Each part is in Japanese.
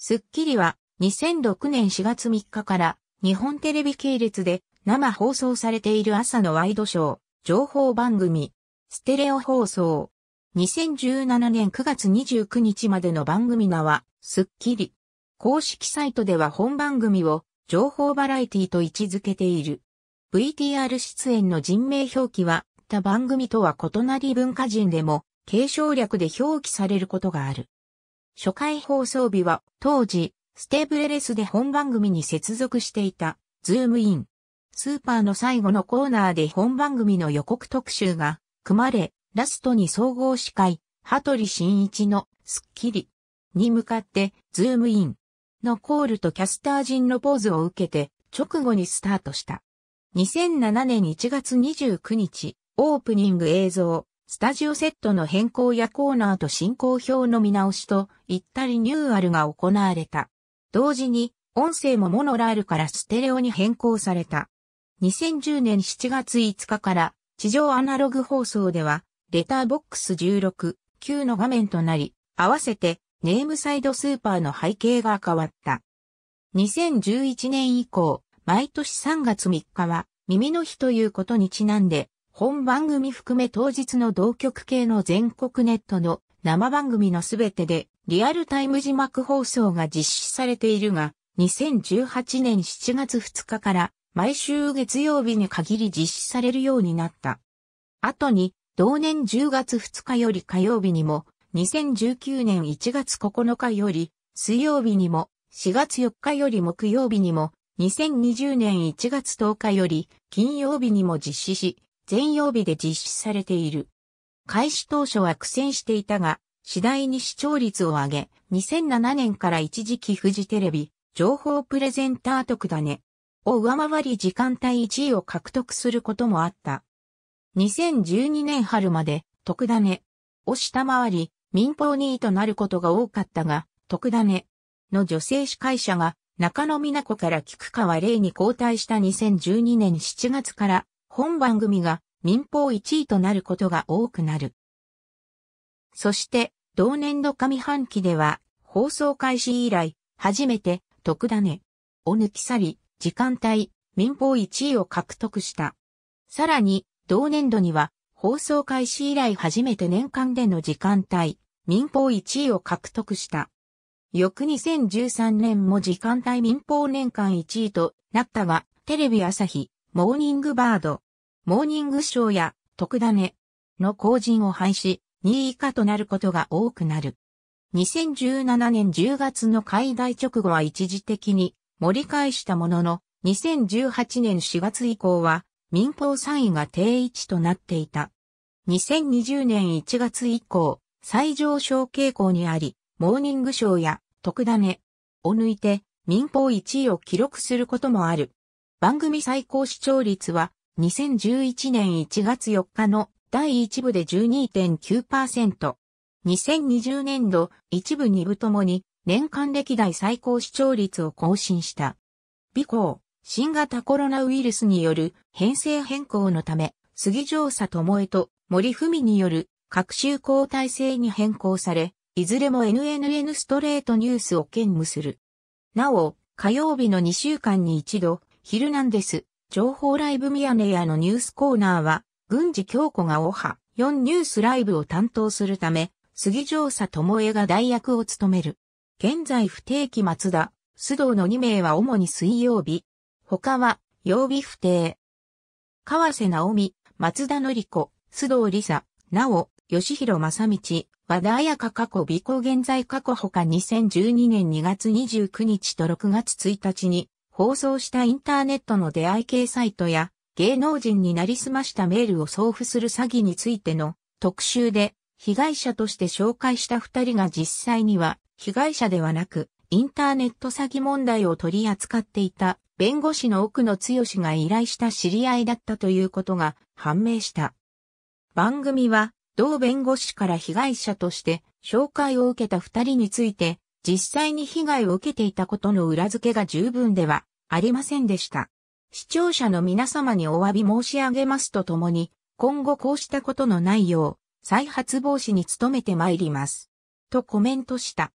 スッキリは2006年4月3日から日本テレビ系列で生放送されている朝のワイドショー、情報番組、ステレオ放送。2017年9月29日までの番組名は、スッキリ。公式サイトでは本番組を情報バラエティと位置づけている。VTR 出演の人名表記は、他番組とは異なり文化人でも、継承略で表記されることがある。初回放送日は、当時、ステーブレレスで本番組に接続していた、ズームイン。スーパーの最後のコーナーで本番組の予告特集が、組まれ、ラストに総合司会、羽鳥慎一の、スッキリ。に向かって、ズームイン。のコールとキャスター陣のポーズを受けて、直後にスタートした。2007年1月29日、オープニング映像、スタジオセットの変更やコーナーと進行表の見直しといったリニューアルが行われた。同時に、音声もモノラールからステレオに変更された。2010年7月5日から地上アナログ放送では、レターボックス16、9の画面となり、合わせてネームサイドスーパーの背景が変わった。2011年以降、毎年3月3日は耳の日ということにちなんで、本番組含め当日の同局系の全国ネットの生番組のすべてでリアルタイム字幕放送が実施されているが、2018年7月2日から毎週月曜日に限り実施されるようになった。後に、同年10月2日より火曜日にも、2019年1月9日より水曜日にも、4月4日より木曜日にも、2020年1月10日より金曜日にも実施し、全曜日で実施されている。開始当初は苦戦していたが、次第に視聴率を上げ、2007年から一時期フジテレビ、情報プレゼンター特だね、を上回り時間帯1位を獲得することもあった。2012年春まで、特ダネを下回り、民放2位となることが多かったが、特ダネの女性司会者が中野美奈子から菊川玲に交代した2012年7月から本番組が民放1位となることが多くなる。そして、同年度上半期では、放送開始以来、初めて、特ダネを抜き去り、時間帯、民放1位を獲得した。さらに、同年度には、放送開始以来初めて年間での時間帯、民放1位を獲得した。翌2013年も時間帯民放年間1位となったが、テレビ朝日、モーニングバード、モーニングショーや特ダネの後陣を廃止、2位以下となることが多くなる。2017年10月の解体直後は一時的に盛り返したものの、2018年4月以降は民放3位が定位置となっていた。2020年1月以降、最上昇傾向にあり、モーニングショーや特ダネを抜いて民放1位を記録することもある。番組最高視聴率は2011年1月4日の第1部で12.9%。2020年度1部2部ともに年間歴代最高視聴率を更新した。美降、新型コロナウイルスによる編成変更のため、杉上佐智江と森文による各州交代制に変更され、いずれも NNN ストレートニュースを兼務する。なお、火曜日の2週間に一度、ヒルナンデス、情報ライブミヤネ屋のニュースコーナーは、軍事強子がオハ4ニュースライブを担当するため、杉上佐智恵が代役を務める。現在不定期松田、須藤の2名は主に水曜日。他は、曜日不定。河瀬直美、松田のり子、須藤理沙、なお、吉弘正道、和田彩香過去美行現在過去他2012年2月29日と6月1日に、放送したインターネットの出会い系サイトや芸能人になりすましたメールを送付する詐欺についての特集で被害者として紹介した二人が実際には被害者ではなくインターネット詐欺問題を取り扱っていた弁護士の奥野剛が依頼した知り合いだったということが判明した。番組は同弁護士から被害者として紹介を受けた二人について実際に被害を受けていたことの裏付けが十分ではありませんでした。視聴者の皆様にお詫び申し上げますとともに、今後こうしたことのないよう、再発防止に努めてまいります。とコメントした。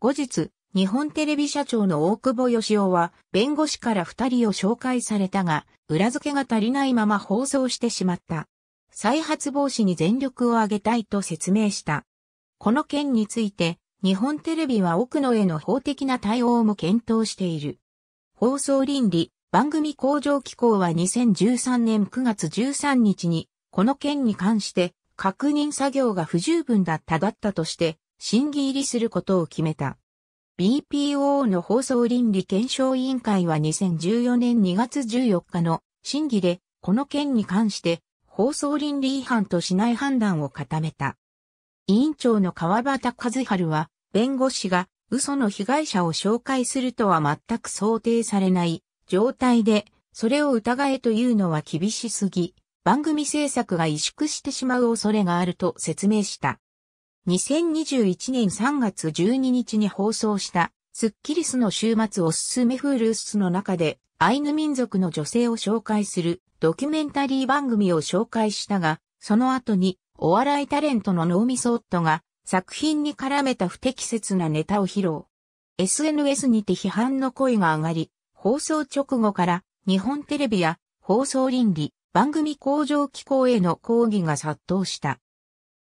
後日、日本テレビ社長の大久保義夫は、弁護士から二人を紹介されたが、裏付けが足りないまま放送してしまった。再発防止に全力を挙げたいと説明した。この件について、日本テレビは奥野への法的な対応も検討している。放送倫理、番組向上機構は2013年9月13日に、この件に関して確認作業が不十分だっただったとして、審議入りすることを決めた。BPO の放送倫理検証委員会は2014年2月14日の審議で、この件に関して放送倫理違反としない判断を固めた。委員長の川端和春は、弁護士が嘘の被害者を紹介するとは全く想定されない状態で、それを疑えというのは厳しすぎ、番組制作が萎縮してしまう恐れがあると説明した。2021年3月12日に放送した、スッキリスの週末おすすめフールスの中で、アイヌ民族の女性を紹介するドキュメンタリー番組を紹介したが、その後にお笑いタレントの脳みそ夫が作品に絡めた不適切なネタを披露。SNS にて批判の声が上がり、放送直後から日本テレビや放送倫理、番組向上機構への抗議が殺到した。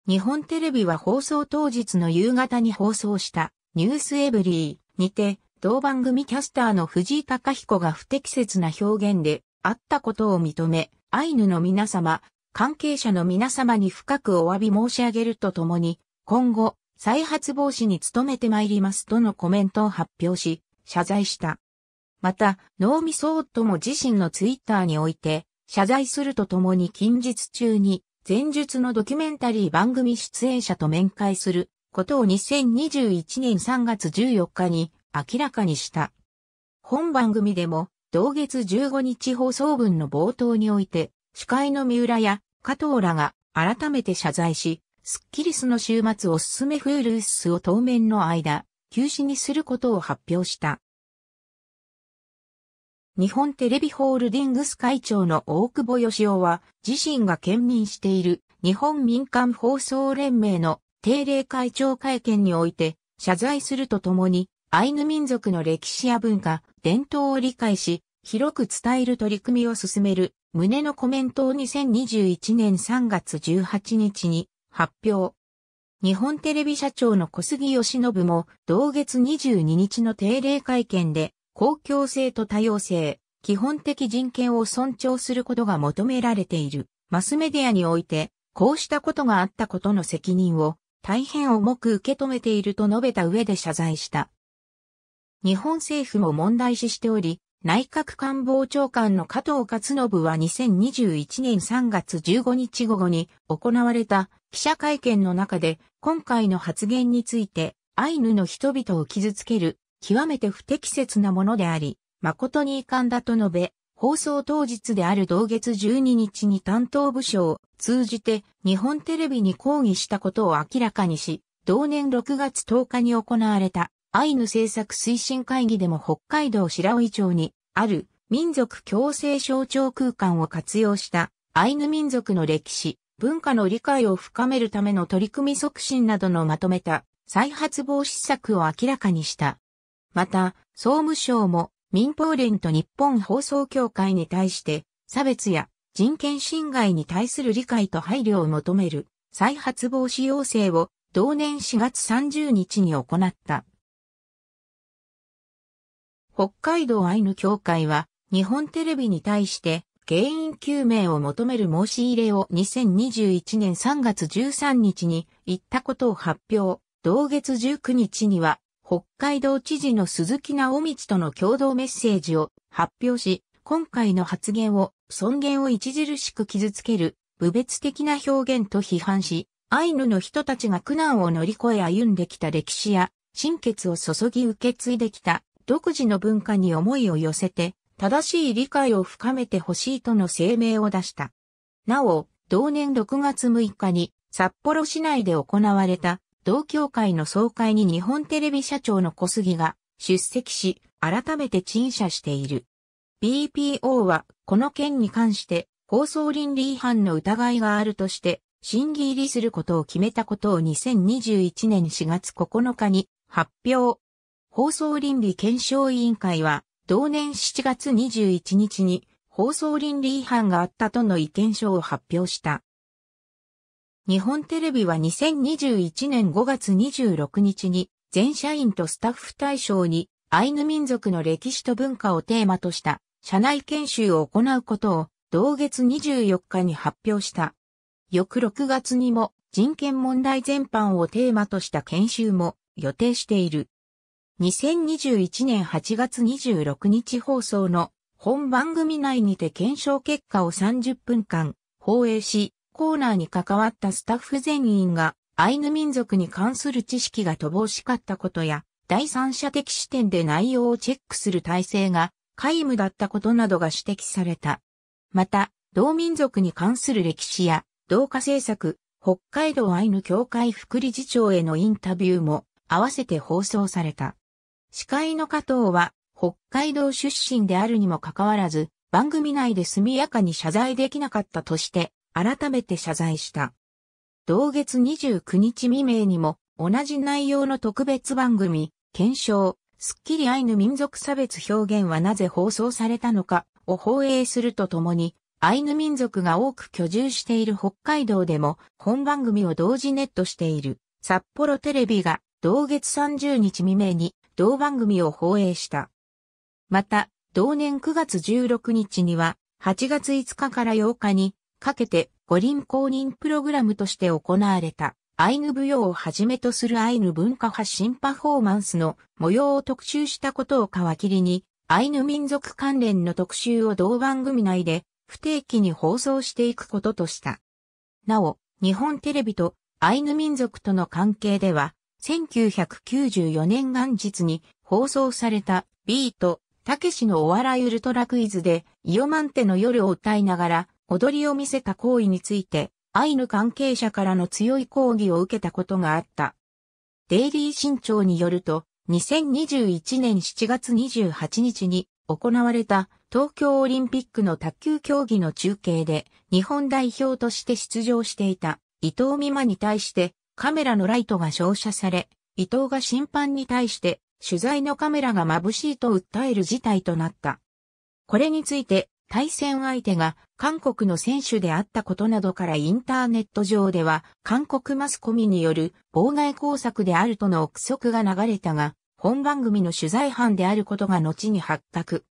日本テレビは放送当日の夕方に放送したニュースエブリーにて同番組キャスターの藤井貴彦が不適切な表現であったことを認め、アイヌの皆様、関係者の皆様に深くお詫び申し上げるとともに、今後、再発防止に努めてまいりますとのコメントを発表し、謝罪した。また、脳みそ夫も自身のツイッターにおいて、謝罪するとともに近日中に、前述のドキュメンタリー番組出演者と面会することを2021年3月14日に明らかにした。本番組でも、同月15日放送分の冒頭において、司会の三浦や加藤らが改めて謝罪し、スッキリスの週末おすすめフールースを当面の間、休止にすることを発表した。日本テレビホールディングス会長の大久保義夫は、自身が兼任している日本民間放送連盟の定例会長会見において、謝罪するとともに、アイヌ民族の歴史や文化、伝統を理解し、広く伝える取り組みを進める、胸のコメントを2021年3月18日に発表。日本テレビ社長の小杉義信も、同月22日の定例会見で、公共性と多様性、基本的人権を尊重することが求められている。マスメディアにおいて、こうしたことがあったことの責任を大変重く受け止めていると述べた上で謝罪した。日本政府も問題視しており、内閣官房長官の加藤勝信は2021年3月15日午後に行われた記者会見の中で、今回の発言について、アイヌの人々を傷つける、極めて不適切なものであり、誠に遺憾だと述べ、放送当日である同月12日に担当部署を通じて日本テレビに抗議したことを明らかにし、同年6月10日に行われたアイヌ政策推進会議でも北海道白老町にある民族共生象徴空間を活用したアイヌ民族の歴史、文化の理解を深めるための取り組み促進などのまとめた再発防止策を明らかにした。また、総務省も民放連と日本放送協会に対して差別や人権侵害に対する理解と配慮を求める再発防止要請を同年4月30日に行った。北海道アイヌ協会は日本テレビに対して原因究明を求める申し入れを2021年3月13日に行ったことを発表。同月19日には、北海道知事の鈴木直道との共同メッセージを発表し、今回の発言を尊厳を著しく傷つける、無別的な表現と批判し、アイヌの人たちが苦難を乗り越え歩んできた歴史や、心血を注ぎ受け継いできた独自の文化に思いを寄せて、正しい理解を深めてほしいとの声明を出した。なお、同年6月6日に札幌市内で行われた同協会の総会に日本テレビ社長の小杉が出席し、改めて陳謝している。BPO はこの件に関して放送倫理違反の疑いがあるとして審議入りすることを決めたことを2021年4月9日に発表。放送倫理検証委員会は同年7月21日に放送倫理違反があったとの意見書を発表した。日本テレビは2021年5月26日に全社員とスタッフ対象にアイヌ民族の歴史と文化をテーマとした社内研修を行うことを同月24日に発表した。翌6月にも人権問題全般をテーマとした研修も予定している。2021年8月26日放送の本番組内にて検証結果を30分間放映し、コーナーに関わったスタッフ全員がアイヌ民族に関する知識が乏しかったことや、第三者的視点で内容をチェックする体制が皆無だったことなどが指摘された。また、同民族に関する歴史や同化政策、北海道アイヌ協会副理事長へのインタビューも合わせて放送された。司会の加藤は、北海道出身であるにもかかわらず、番組内で速やかに謝罪できなかったとして、改めて謝罪した。同月29日未明にも、同じ内容の特別番組、検証、スッキリアイヌ民族差別表現はなぜ放送されたのかを放映するとともに、アイヌ民族が多く居住している北海道でも本番組を同時ネットしている札幌テレビが同月30日未明に同番組を放映した。また、同年9月16日には、8月5日から8日にかけて五輪公認プログラムとして行われたアイヌ舞踊をはじめとするアイヌ文化発信パフォーマンスの模様を特集したことを皮切りに、アイヌ民族関連の特集を同番組内で不定期に放送していくこととした。なお、日本テレビとアイヌ民族との関係では、1994年元日に放送されたビート、たけしのお笑いウルトラクイズで、イオマンテの夜を歌いながら、踊りを見せた行為について、アイヌ関係者からの強い抗議を受けたことがあった。デイリー新潮によると、2021年7月28日に行われた東京オリンピックの卓球競技の中継で日本代表として出場していた伊藤美誠に対してカメラのライトが照射され、伊藤が審判に対して取材のカメラが眩しいと訴える事態となった。これについて対戦相手が韓国の選手であったことなどからインターネット上では韓国マスコミによる妨害工作であるとの憶測が流れたが、本番組の取材班であることが後に発覚。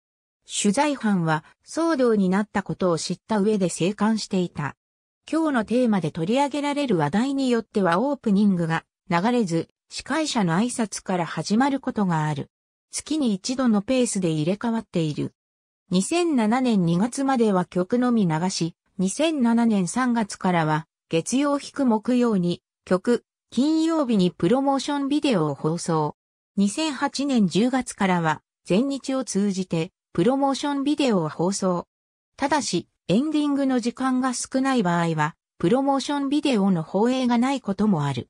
取材班は騒動になったことを知った上で生還していた。今日のテーマで取り上げられる話題によってはオープニングが流れず、司会者の挨拶から始まることがある。月に一度のペースで入れ替わっている。2007年2月までは曲のみ流し、2007年3月からは月曜引く木曜に曲、金曜日にプロモーションビデオを放送。2008年10月からは全日を通じてプロモーションビデオを放送。ただし、エンディングの時間が少ない場合は、プロモーションビデオの放映がないこともある。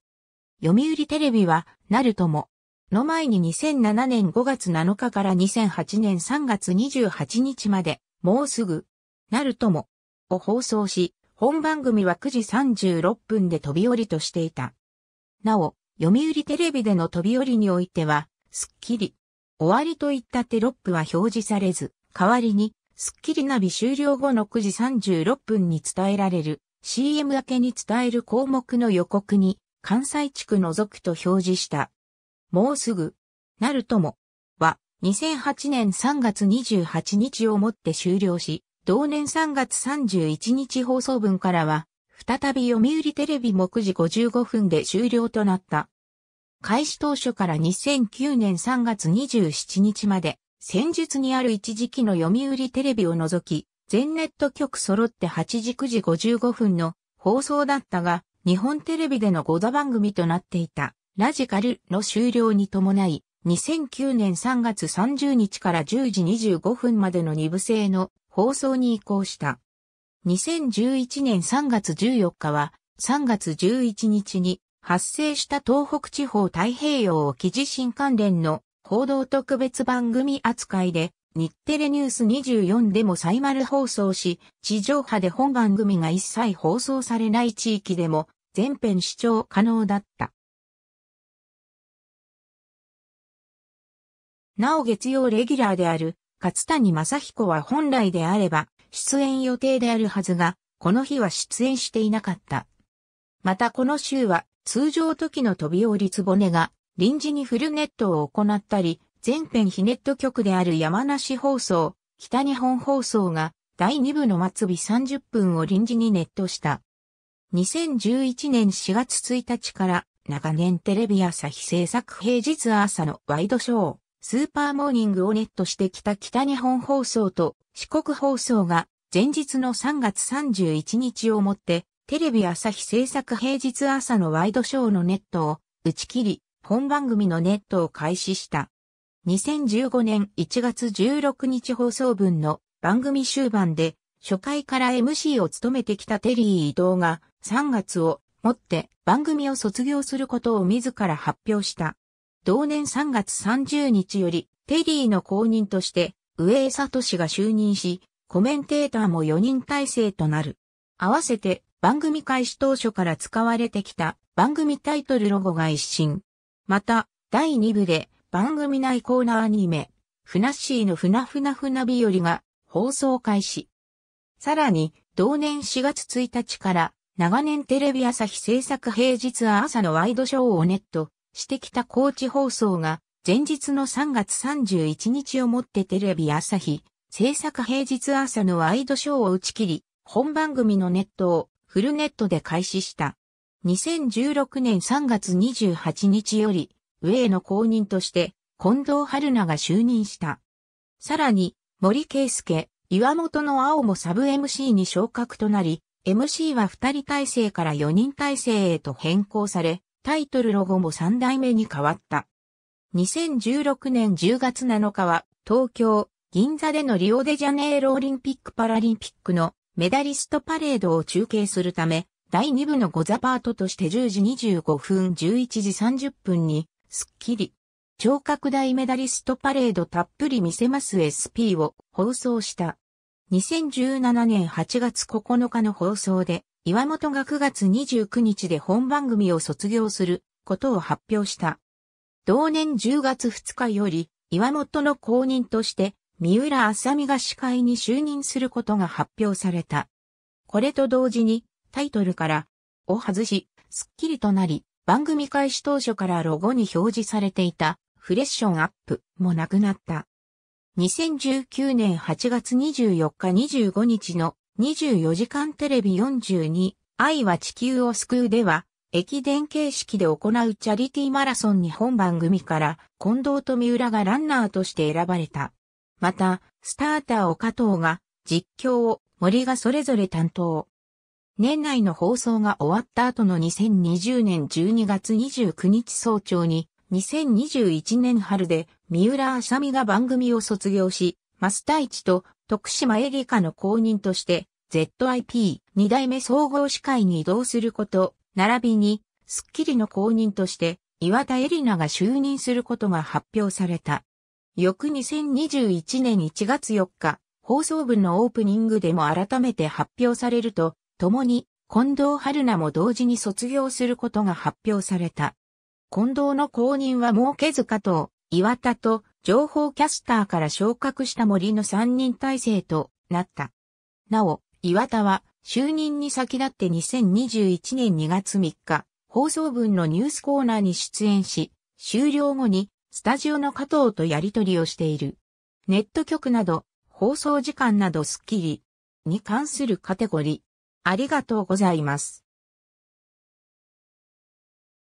読売テレビは、なるとも、の前に2007年5月7日から2008年3月28日まで、もうすぐ、なるとも、を放送し、本番組は9時36分で飛び降りとしていた。なお、読売テレビでの飛び降りにおいては、スッキリ、終わりといったテロップは表示されず、代わりに、スッキリナビ終了後の9時36分に伝えられる CM 明けに伝える項目の予告に関西地区除くと表示した。もうすぐ、なるとも、は2008年3月28日をもって終了し、同年3月31日放送分からは、再び読売テレビも9時55分で終了となった。開始当初から2009年3月27日まで、戦術にある一時期の読売テレビを除き、全ネット局揃って8時9時55分の放送だったが、日本テレビでの5座番組となっていた、ラジカルの終了に伴い、2009年3月30日から10時25分までの2部制の放送に移行した。2011年3月14日は、3月11日に発生した東北地方太平洋沖地震関連の報道特別番組扱いで、日テレニュース24でもサイマル放送し、地上波で本番組が一切放送されない地域でも、全編視聴可能だった。なお月曜レギュラーである、勝谷正彦は本来であれば、出演予定であるはずが、この日は出演していなかった。またこの週は、通常時の飛び降りつぼねが、臨時にフルネットを行ったり、全編非ネット局である山梨放送、北日本放送が第2部の末日30分を臨時にネットした。2011年4月1日から長年テレビ朝日制作平日朝のワイドショー、スーパーモーニングをネットしてきた北日本放送と四国放送が前日の3月31日をもってテレビ朝日制作平日朝のワイドショーのネットを打ち切り、本番組のネットを開始した。2015年1月16日放送分の番組終盤で初回から MC を務めてきたテリー移動が3月をもって番組を卒業することを自ら発表した。同年3月30日よりテリーの公認として上江聡が就任し、コメンテーターも4人体制となる。合わせて番組開始当初から使われてきた番組タイトルロゴが一新。また、第2部で番組内コーナーアニメ、ふなっしーのふなふなふな日和が放送開始。さらに、同年4月1日から、長年テレビ朝日制作平日朝のワイドショーをネットしてきた高知放送が、前日の3月31日をもってテレビ朝日制作平日朝のワイドショーを打ち切り、本番組のネットをフルネットで開始した。2016年3月28日より、上への公認として、近藤春菜が就任した。さらに、森圭介、岩本の青もサブ MC に昇格となり、MC は2人体制から4人体制へと変更され、タイトルロゴも3代目に変わった。2016年10月7日は、東京、銀座でのリオデジャネイロオリンピック・パラリンピックのメダリストパレードを中継するため、第2部のゴザパートとして10時25分11時30分に、スッキリ、超拡大メダリストパレードたっぷり見せます SP を放送した。2017年8月9日の放送で、岩本が9月29日で本番組を卒業することを発表した。同年10月2日より、岩本の後任として、三浦麻美が司会に就任することが発表された。これと同時に、タイトルからを外し、スッキリとなり、番組開始当初からロゴに表示されていたフレッションアップもなくなった。2019年8月24日25日の24時間テレビ42愛は地球を救うでは駅伝形式で行うチャリティーマラソンに本番組から近藤と三浦がランナーとして選ばれた。また、スターターを加藤が実況を森がそれぞれ担当。年内の放送が終わった後の2020年12月29日早朝に、2021年春で三浦麻美が番組を卒業し、増田一と徳島エリカの公認として、ZIP 二代目総合司会に移動すること、並びに、スッキリの公認として、岩田エリナが就任することが発表された。翌2021年1月4日、放送部のオープニングでも改めて発表されると、共に近藤春菜も同時に卒業することが発表された。近藤の後任は儲けず加藤、岩田と情報キャスターから昇格した森の3人体制となった。なお、岩田は就任に先立って2021年2月3日、放送分のニュースコーナーに出演し、終了後にスタジオの加藤とやりとりをしている。ネット局など、放送時間などスッキリに関するカテゴリー。ありがとうございます。